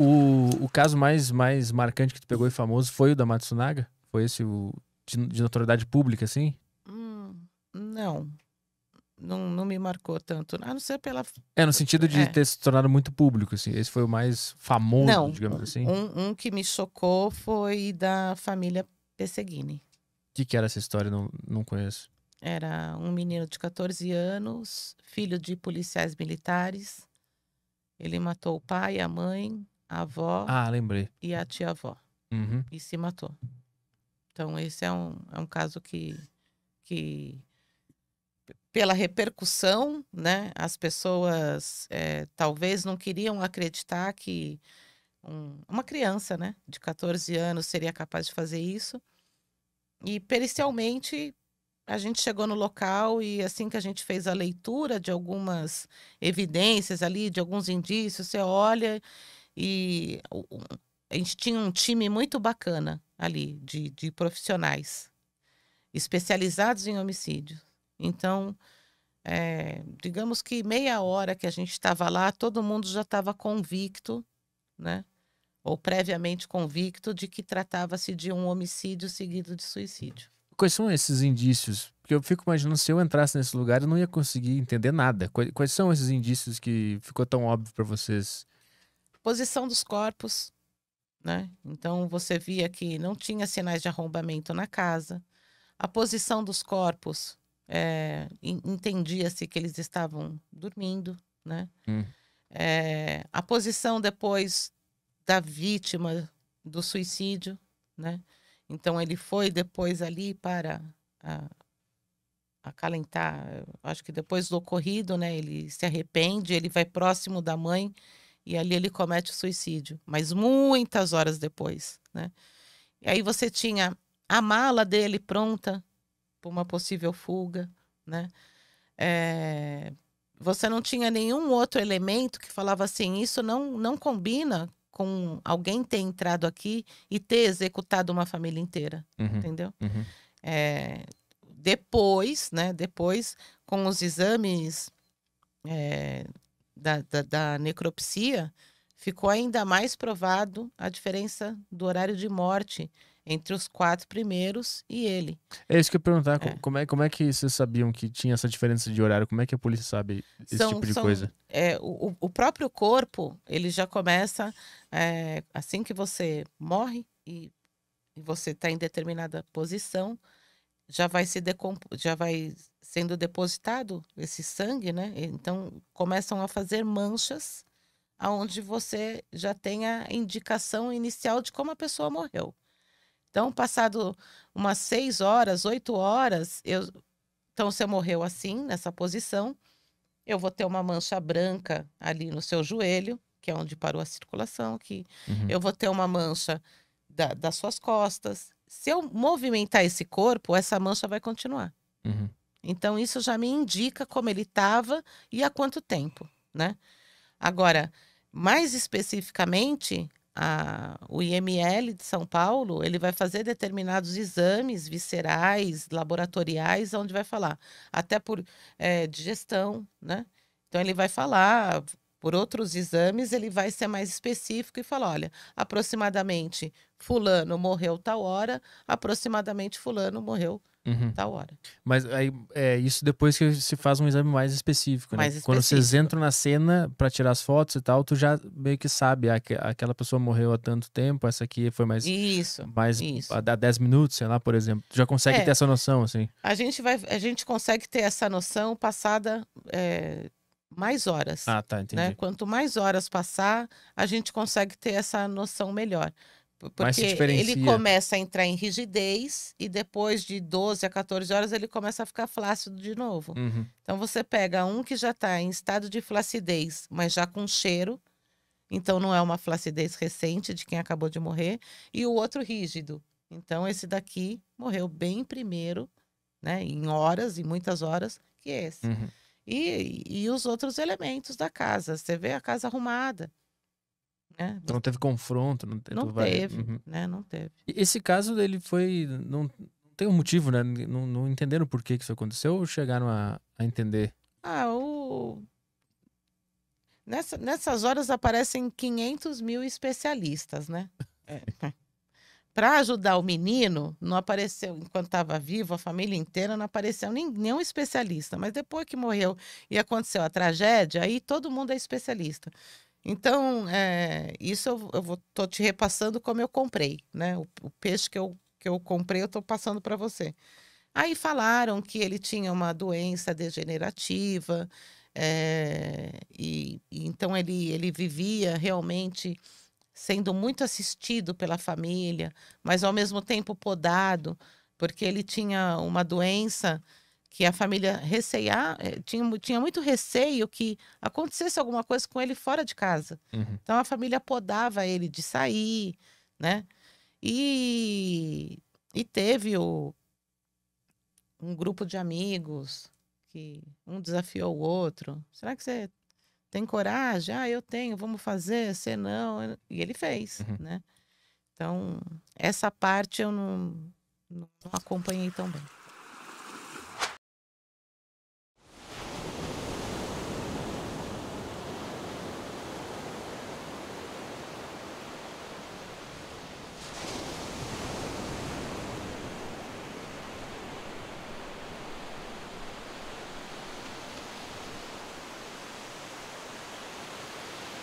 O, o caso mais, mais marcante que tu pegou e famoso foi o da Matsunaga? Foi esse o, de, de notoriedade pública, assim? Hum, não. não. Não me marcou tanto. A não ser pela. É, no sentido de é. ter se tornado muito público, assim. Esse foi o mais famoso, não, digamos assim. Um, um que me chocou foi da família Pesseguini. O que, que era essa história? Não, não conheço. Era um menino de 14 anos, filho de policiais militares. Ele matou o pai, a mãe, a avó ah, lembrei. e a tia-avó. Uhum. E se matou. Então, esse é um, é um caso que, que, pela repercussão, né, as pessoas é, talvez não queriam acreditar que um, uma criança né, de 14 anos seria capaz de fazer isso. E pericialmente a gente chegou no local e assim que a gente fez a leitura de algumas evidências ali, de alguns indícios, você olha e a gente tinha um time muito bacana ali, de, de profissionais especializados em homicídio. Então, é, digamos que meia hora que a gente estava lá, todo mundo já estava convicto, né? Ou previamente convicto de que tratava-se de um homicídio seguido de suicídio. Quais são esses indícios? Porque eu fico imaginando, se eu entrasse nesse lugar, eu não ia conseguir entender nada. Quais são esses indícios que ficou tão óbvio para vocês? Posição dos corpos, né? Então você via que não tinha sinais de arrombamento na casa. A posição dos corpos é, entendia-se que eles estavam dormindo, né? Hum. É, a posição depois da vítima do suicídio, né? Então ele foi depois ali para a, acalentar, acho que depois do ocorrido, né? Ele se arrepende, ele vai próximo da mãe e ali ele comete o suicídio, mas muitas horas depois, né? E aí você tinha a mala dele pronta para uma possível fuga, né? É... Você não tinha nenhum outro elemento que falava assim, isso não, não combina com alguém ter entrado aqui e ter executado uma família inteira, uhum, entendeu? Uhum. É... Depois, né? Depois, com os exames é, da, da, da necropsia, ficou ainda mais provado a diferença do horário de morte entre os quatro primeiros e ele. É isso que eu ia perguntar, é. Como, é, como é que vocês sabiam que tinha essa diferença de horário? Como é que a polícia sabe esse são, tipo de são, coisa? É, o, o próprio corpo, ele já começa, é, assim que você morre e, e você está em determinada posição, já vai se decomp... já vai sendo depositado esse sangue, né? Então começam a fazer manchas aonde você já tem a indicação inicial de como a pessoa morreu. Então, passado umas seis horas, oito horas, eu... então você morreu assim, nessa posição, eu vou ter uma mancha branca ali no seu joelho, que é onde parou a circulação aqui. Uhum. Eu vou ter uma mancha da, das suas costas, se eu movimentar esse corpo, essa mancha vai continuar. Uhum. Então, isso já me indica como ele estava e há quanto tempo, né? Agora, mais especificamente, a, o IML de São Paulo, ele vai fazer determinados exames viscerais, laboratoriais, onde vai falar até por é, digestão, né? Então, ele vai falar por outros exames, ele vai ser mais específico e falar: olha, aproximadamente fulano morreu tal hora, aproximadamente fulano morreu uhum. tal hora. Mas aí é isso depois que se faz um exame mais específico, né? Mais específico. Quando vocês entram na cena para tirar as fotos e tal, tu já meio que sabe, ah, aquela pessoa morreu há tanto tempo, essa aqui foi mais isso, mais isso. há 10 minutos, sei lá, por exemplo. Tu já consegue é, ter essa noção assim. A gente vai a gente consegue ter essa noção passada é, mais horas. Ah, tá, né? entendi. Né? Quanto mais horas passar, a gente consegue ter essa noção melhor. Porque ele começa a entrar em rigidez e depois de 12 a 14 horas ele começa a ficar flácido de novo. Uhum. Então você pega um que já está em estado de flacidez, mas já com cheiro, então não é uma flacidez recente de quem acabou de morrer, e o outro rígido. Então esse daqui morreu bem primeiro, né, em horas e muitas horas, que é esse. Uhum. E, e os outros elementos da casa. Você vê a casa arrumada. Né? Então não teve confronto, não teve. Não teve, uhum. né? Não teve. Esse caso, ele foi. Não tem um motivo, né? Não, não entenderam por que, que isso aconteceu ou chegaram a, a entender? Ah, o. Nessa, nessas horas aparecem 500 mil especialistas, né? É. para ajudar o menino, não apareceu, enquanto estava vivo, a família inteira não apareceu nem, nenhum especialista. Mas depois que morreu e aconteceu a tragédia, aí todo mundo é especialista. Então, é, isso eu, eu vou, tô te repassando como eu comprei, né? O, o peixe que eu, que eu comprei, eu estou passando para você. Aí falaram que ele tinha uma doença degenerativa, é, e, e então ele, ele vivia realmente sendo muito assistido pela família, mas ao mesmo tempo podado, porque ele tinha uma doença que a família receia eh, tinha, tinha muito receio que acontecesse alguma coisa com ele fora de casa. Uhum. Então a família podava ele de sair, né? E, e teve o, um grupo de amigos que um desafiou o outro. Será que você tem coragem? Ah, eu tenho, vamos fazer, se não. E ele fez, uhum. né? Então, essa parte eu não, não acompanhei tão bem.